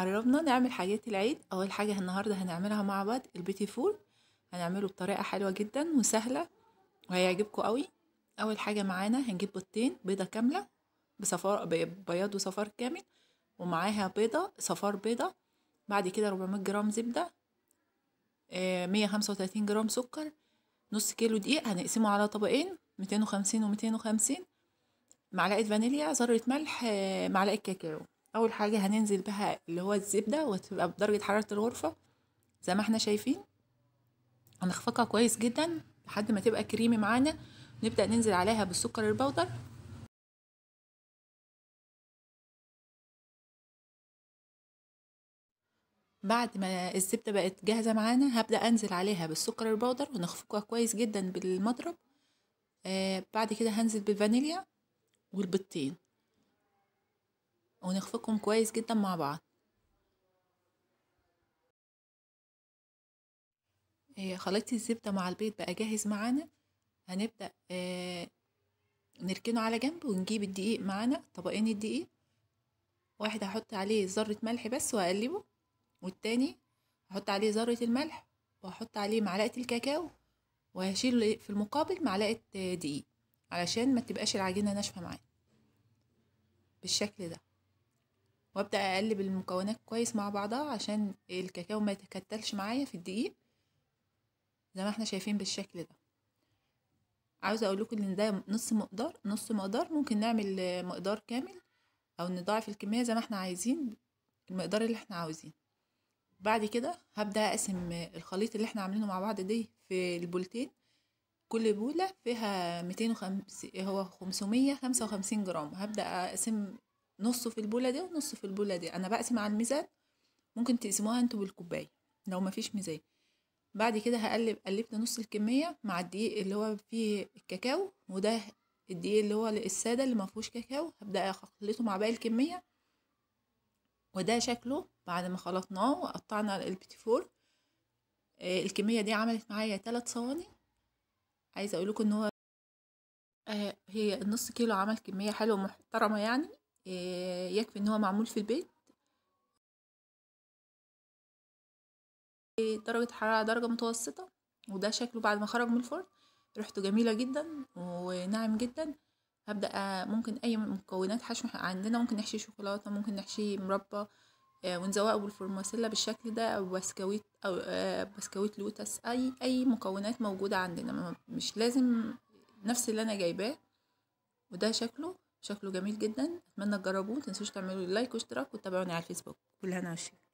قربنا نعمل حاجات العيد اول حاجة النهاردة هنعملها مع بعض البيتي فول هنعمله بطريقة حلوة جدا وسهلة وهيعجبكم قوي اول حاجة معانا هنجيب بيضتين بيضة كاملة بصفار بياض وصفار كامل ومعاها بيضة صفار بيضة بعد كده 400 جرام زبدة آه، مية خمسة وتلاتين جرام سكر نص كيلو دقيق هنقسمه على طبقين ميتين وخمسين وميتين وخمسين معلقة فانيليا ذرة ملح آه، معلقة كاكاو اول حاجه هننزل بها اللي هو الزبده وتبقى بدرجه حراره الغرفه زي ما احنا شايفين هنخفقها كويس جدا لحد ما تبقى كريمي معانا نبدا ننزل عليها بالسكر البودر بعد ما الزبدة بقت جاهزة معانا هبدأ أنزل عليها بالسكر البودر ونخفقها كويس جدا بالمضرب آه بعد كده هنزل بالفانيليا والبيضتين ونخفقهم كويس جدا مع بعض إيه، خليط الزبدة مع البيض بقى جاهز معانا هنبدأ آه، نركنه على جنب ونجيب الدقيق معانا طبقين الدقيق واحد هحط عليه ذرة ملح بس وأقلبه والتاني هحط عليه ذرة الملح وهحط عليه معلقة الكاكاو وهشيل في المقابل معلقة آه، دقيق علشان ما تبقاش العجينة ناشفة معانا بالشكل ده وابدا اقلب المكونات كويس مع بعضها عشان الكاكاو ما يتكتلش معايا في الدقيق زي ما احنا شايفين بالشكل ده عاوزه اقول لكم ان ده نص مقدار نص مقدار ممكن نعمل مقدار كامل او نضاعف الكميه زي ما احنا عايزين المقدار اللي احنا عاوزينه بعد كده هبدا اقسم الخليط اللي احنا عاملينه مع بعض دي في البولتين كل بوله فيها ميتين وخمس هو 555 خمسة وخمسين جرام هبدا اقسم نص في البوله دي ونص في البوله دي انا بقسم على الميزان ممكن تقسموها انتوا بالكوبايه لو مفيش ميزان بعد كده هقلب قلبت نص الكميه مع الدقيق اللي هو فيه الكاكاو وده الدقيق اللي هو الساده اللي مفهوش كاكاو هبدا اخلطه مع باقي الكميه وده شكله بعد ما خلطناه وقطعنا البيتي فور آه، الكميه دي عملت معايا تلات صواني عايزه اقول لكم ان هو آه، هي النص كيلو عمل كميه حلوه محترمه يعني آه، يكفي ان هو معمول في البيت درجة حرارة درجة متوسطة وده شكله بعد ما خرج من الفرن ريحته جميلة جدا وناعم جدا هبدأ آه، ممكن أي مكونات حشو عندنا ممكن نحشي شوكولاتة ممكن نحشي مربى آه، ونزوقه بالفورماسيلا بالشكل ده أو بسكويت أو بسكويت لوتس أي أي مكونات موجودة عندنا مش لازم نفس اللي أنا جايباه وده شكله شكله جميل جدا اتمنى تجربوه متنسوش تعملوا لايك واشتراك وتتابعوني على الفيسبوك كلها انا عشرين